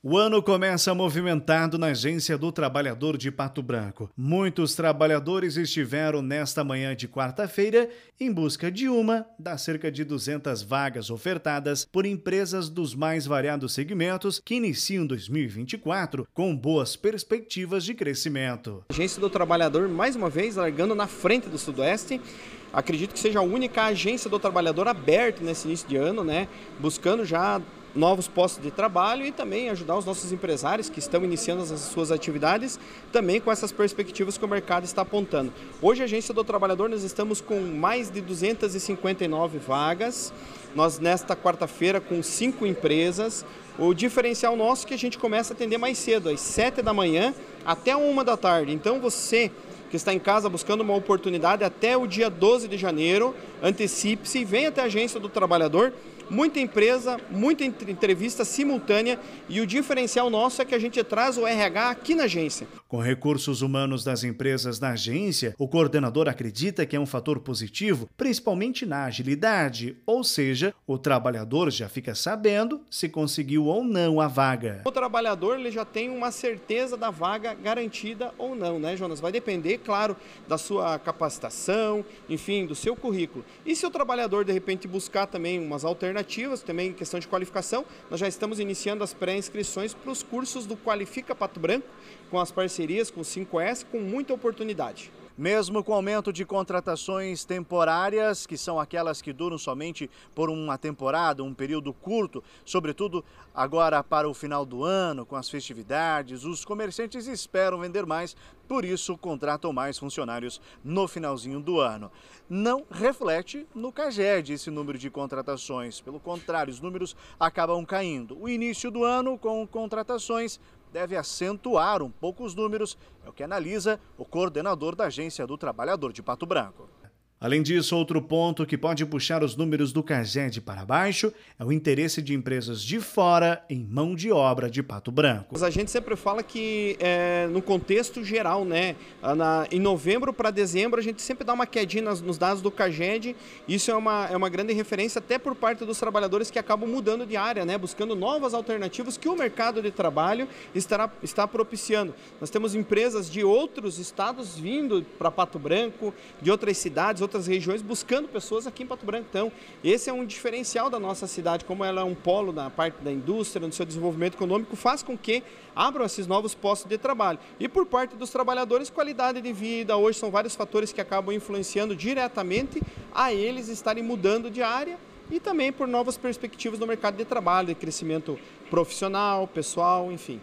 O ano começa movimentado na Agência do Trabalhador de Pato Branco. Muitos trabalhadores estiveram nesta manhã de quarta-feira em busca de uma das cerca de 200 vagas ofertadas por empresas dos mais variados segmentos que iniciam 2024 com boas perspectivas de crescimento. Agência do Trabalhador, mais uma vez, largando na frente do Sudoeste acredito que seja a única agência do trabalhador aberta nesse início de ano, né? Buscando já novos postos de trabalho e também ajudar os nossos empresários que estão iniciando as suas atividades, também com essas perspectivas que o mercado está apontando. Hoje, a Agência do Trabalhador, nós estamos com mais de 259 vagas, nós nesta quarta-feira com cinco empresas. O diferencial nosso é que a gente começa a atender mais cedo, às 7 da manhã até 1 da tarde. Então você que está em casa buscando uma oportunidade até o dia 12 de janeiro, antecipe-se e venha até a Agência do Trabalhador muita empresa, muita entrevista simultânea e o diferencial nosso é que a gente traz o RH aqui na agência. Com recursos humanos das empresas na agência, o coordenador acredita que é um fator positivo, principalmente na agilidade, ou seja, o trabalhador já fica sabendo se conseguiu ou não a vaga. O trabalhador ele já tem uma certeza da vaga garantida ou não, né, Jonas? Vai depender, claro, da sua capacitação, enfim, do seu currículo. E se o trabalhador de repente buscar também umas alternativas alternativas, também em questão de qualificação. Nós já estamos iniciando as pré-inscrições para os cursos do Qualifica Pato Branco, com as parcerias com o 5S, com muita oportunidade. Mesmo com o aumento de contratações temporárias, que são aquelas que duram somente por uma temporada, um período curto, sobretudo agora para o final do ano, com as festividades, os comerciantes esperam vender mais, por isso contratam mais funcionários no finalzinho do ano. Não reflete no CAGED esse número de contratações, pelo contrário, os números acabam caindo. O início do ano com contratações deve acentuar um pouco os números, é o que analisa o coordenador da Agência do Trabalhador de Pato Branco. Além disso, outro ponto que pode puxar os números do CAGED para baixo é o interesse de empresas de fora em mão de obra de Pato Branco. a gente sempre fala que, é, no contexto geral, né, na, em novembro para dezembro, a gente sempre dá uma quedinha nas, nos dados do CAGED. Isso é uma, é uma grande referência até por parte dos trabalhadores que acabam mudando de área, né, buscando novas alternativas que o mercado de trabalho estará, está propiciando. Nós temos empresas de outros estados vindo para Pato Branco, de outras cidades, outras regiões buscando pessoas aqui em Pato Branco. Então, esse é um diferencial da nossa cidade, como ela é um polo na parte da indústria, no seu desenvolvimento econômico, faz com que abram esses novos postos de trabalho. E por parte dos trabalhadores, qualidade de vida, hoje são vários fatores que acabam influenciando diretamente a eles estarem mudando de área e também por novas perspectivas no mercado de trabalho, de crescimento profissional, pessoal, enfim.